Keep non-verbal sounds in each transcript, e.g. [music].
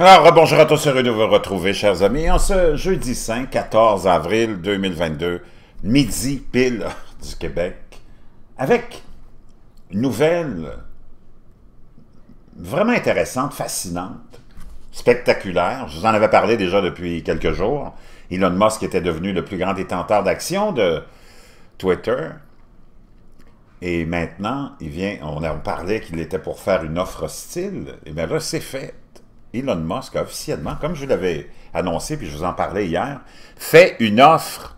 Alors, bonjour à tous, heureux de vous retrouver, chers amis, en ce jeudi 5, 14 avril 2022, midi pile [laughs] du Québec, avec une nouvelle vraiment intéressante, fascinante, spectaculaire. Je vous en avais parlé déjà depuis quelques jours. Elon Musk était devenu le plus grand détenteur d'actions de Twitter. Et maintenant, il vient, on a parlé qu'il était pour faire une offre hostile. Et bien là, c'est fait. Elon Musk officiellement, comme je l'avais annoncé, puis je vous en parlais hier, fait une offre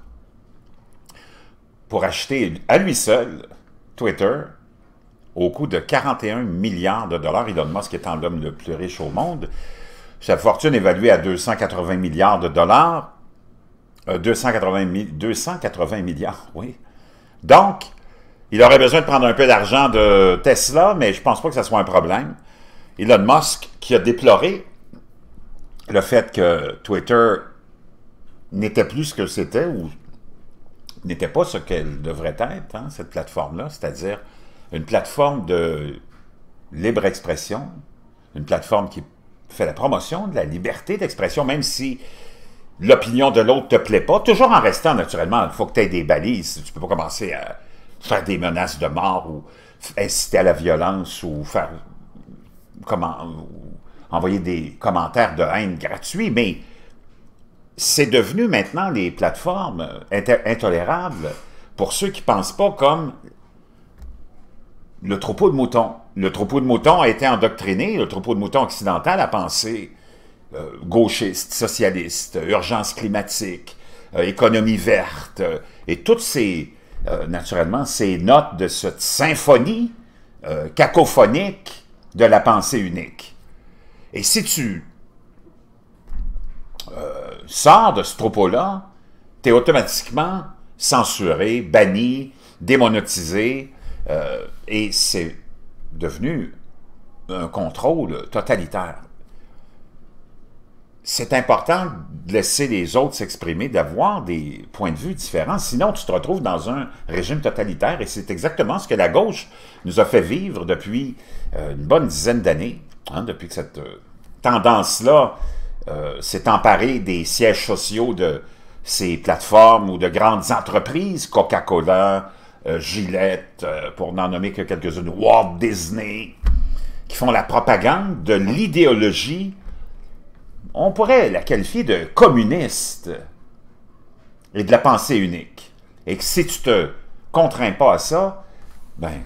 pour acheter à lui seul Twitter au coût de 41 milliards de dollars. Elon Musk étant l'homme le plus riche au monde, sa fortune évaluée à 280 milliards de dollars. 280, euh, 280 milliards, oui. Donc, il aurait besoin de prendre un peu d'argent de Tesla, mais je ne pense pas que ce soit un problème. Elon Musk, qui a déploré le fait que Twitter n'était plus ce que c'était ou n'était pas ce qu'elle devrait être, hein, cette plateforme-là, c'est-à-dire une plateforme de libre expression, une plateforme qui fait la promotion de la liberté d'expression, même si l'opinion de l'autre te plaît pas, toujours en restant naturellement, il faut que tu aies des balises, tu peux pas commencer à faire des menaces de mort ou inciter à la violence ou faire comment envoyer des commentaires de haine gratuits, mais c'est devenu maintenant les plateformes intolérables pour ceux qui ne pensent pas comme le troupeau de moutons. Le troupeau de moutons a été endoctriné, le troupeau de moutons occidental a pensé euh, gauchiste, socialiste, urgence climatique, euh, économie verte, euh, et toutes ces, naturellement, ces notes de cette symphonie cacophonique de la pensée unique. Et si tu euh, sors de ce propos là tu es automatiquement censuré, banni, démonétisé, euh, et c'est devenu un contrôle totalitaire. C'est important de laisser les autres s'exprimer, d'avoir des points de vue différents, sinon tu te retrouves dans un régime totalitaire, et c'est exactement ce que la gauche nous a fait vivre depuis euh, une bonne dizaine d'années depuis que cette euh, tendance-là euh, s'est emparée des sièges sociaux de ces plateformes ou de grandes entreprises, Coca-Cola, euh, Gillette, pour n'en nommer que quelques-unes, Walt Disney, qui font la propagande de l'idéologie, on pourrait la qualifier de communiste et de la pensée unique. Et que si tu te contrains pas à ça, ben,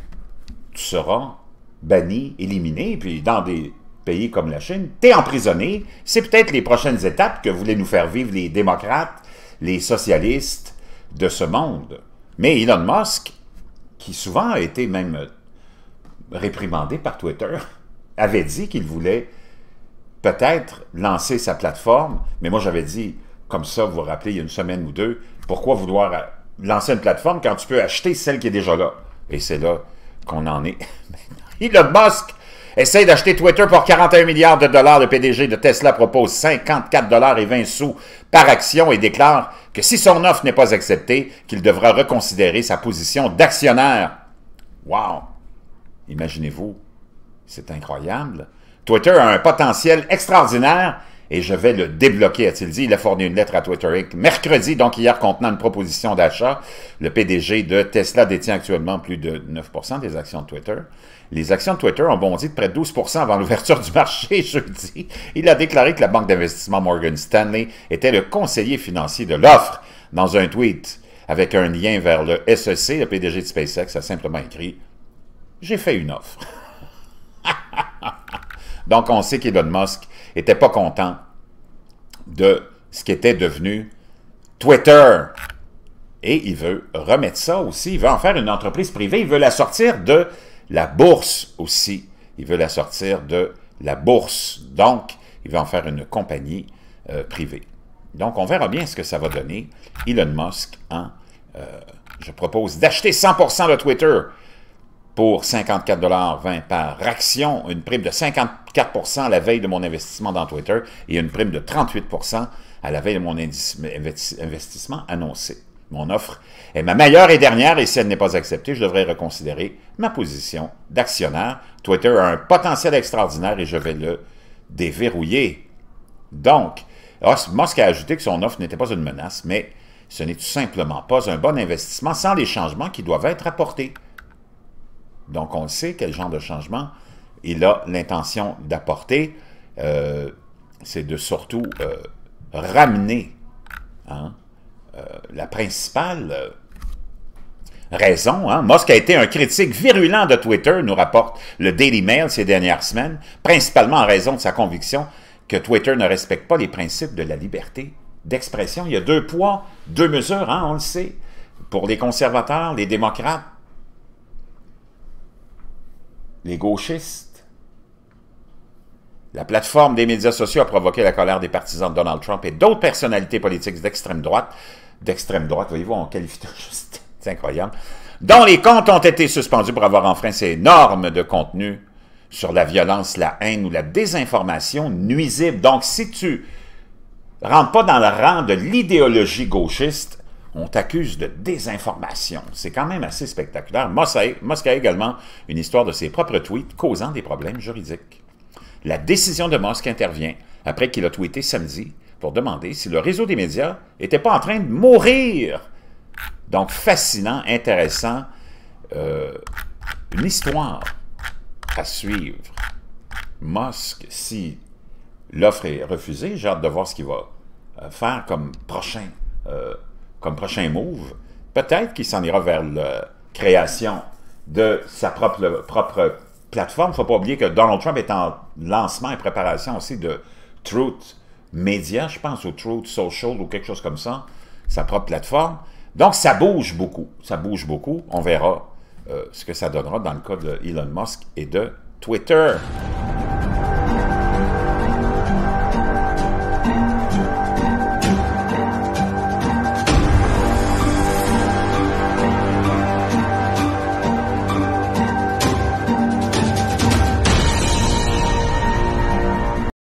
tu seras banni, éliminé, puis dans des pays comme la Chine, t'es emprisonné. C'est peut-être les prochaines étapes que voulaient nous faire vivre les démocrates, les socialistes de ce monde. Mais Elon Musk, qui souvent a été même réprimandé par Twitter, [laughs] avait dit qu'il voulait peut-être lancer sa plateforme, mais moi j'avais dit, comme ça, vous vous rappelez, il y a une semaine ou deux, pourquoi vouloir lancer une plateforme quand tu peux acheter celle qui est déjà là? Et c'est là qu'on en est [laughs] maintenant. Elon Musk essaye d'acheter Twitter pour 41 milliards de dollars. Le PDG de Tesla propose 54 dollars et 20 sous par action et déclare que si son offre n'est pas acceptée, qu'il devra reconsidérer sa position d'actionnaire. Wow! Imaginez-vous, c'est incroyable. Twitter a un potentiel extraordinaire et je vais le débloquer, a-t-il dit. Il a fourni une lettre à Twitter mercredi, donc hier, contenant une proposition d'achat. Le PDG de Tesla détient actuellement plus de 9 des actions de Twitter. Les actions de Twitter ont bondi de près de 12 avant l'ouverture du marché [laughs] jeudi. Il a déclaré que la banque d'investissement Morgan Stanley était le conseiller financier de l'offre. Dans un tweet avec un lien vers le SEC, le PDG de SpaceX a simplement écrit « J'ai fait une offre ». Donc, on sait qu'Elon Musk n'était pas content de ce qui était devenu Twitter. Et il veut remettre ça aussi. Il veut en faire une entreprise privée. Il veut la sortir de la bourse aussi. Il veut la sortir de la bourse. Donc, il veut en faire une compagnie euh, privée. Donc, on verra bien ce que ça va donner. Elon Musk en... Euh, je propose d'acheter 100% de Twitter pour 54,20 par action, une prime de 54 à la veille de mon investissement dans Twitter et une prime de 38 à la veille de mon investissement annoncé. Mon offre est ma meilleure et dernière et si elle n'est pas acceptée, je devrais reconsidérer ma position d'actionnaire. Twitter a un potentiel extraordinaire et je vais le déverrouiller. Donc, Musk a ajouté que son offre n'était pas une menace, mais ce n'est tout simplement pas un bon investissement sans les changements qui doivent être apportés. Donc, on sait quel genre de changement il a l'intention d'apporter. Euh, c'est de surtout euh, ramener hein, euh, la principale raison. Hein. Musk a été un critique virulent de Twitter, nous rapporte le Daily Mail ces dernières semaines, principalement en raison de sa conviction que Twitter ne respecte pas les principes de la liberté d'expression. Il y a deux poids, deux mesures, hein, on le sait. Pour les conservateurs, les démocrates, les gauchistes. La plateforme des médias sociaux a provoqué la colère des partisans de Donald Trump et d'autres personnalités politiques d'extrême droite. D'extrême droite, voyez-vous, on qualifie [laughs] juste... C'est incroyable. Dont les comptes ont été suspendus pour avoir enfreint ces normes de contenu sur la violence, la haine ou la désinformation nuisible. Donc, si tu rentres pas dans le rang de l'idéologie gauchiste, on t'accuse de désinformation. C'est quand même assez spectaculaire. Musk a également une histoire de ses propres tweets causant des problèmes juridiques. La décision de Musk intervient après qu'il a tweeté samedi pour demander si le réseau des médias n'était pas en train de mourir. Donc, fascinant, intéressant, euh, une histoire à suivre. Musk, si l'offre est refusée, j'ai hâte de voir ce qu'il va euh, faire comme prochain euh, comme prochain move, peut-être qu'il s'en ira vers la création de sa propre, propre plateforme. Il ne faut pas oublier que Donald Trump est en lancement et préparation aussi de Truth Media, je pense, ou Truth Social ou quelque chose comme ça, sa propre plateforme. Donc, ça bouge beaucoup. Ça bouge beaucoup. On verra euh, ce que ça donnera dans le cas de Musk et de Twitter.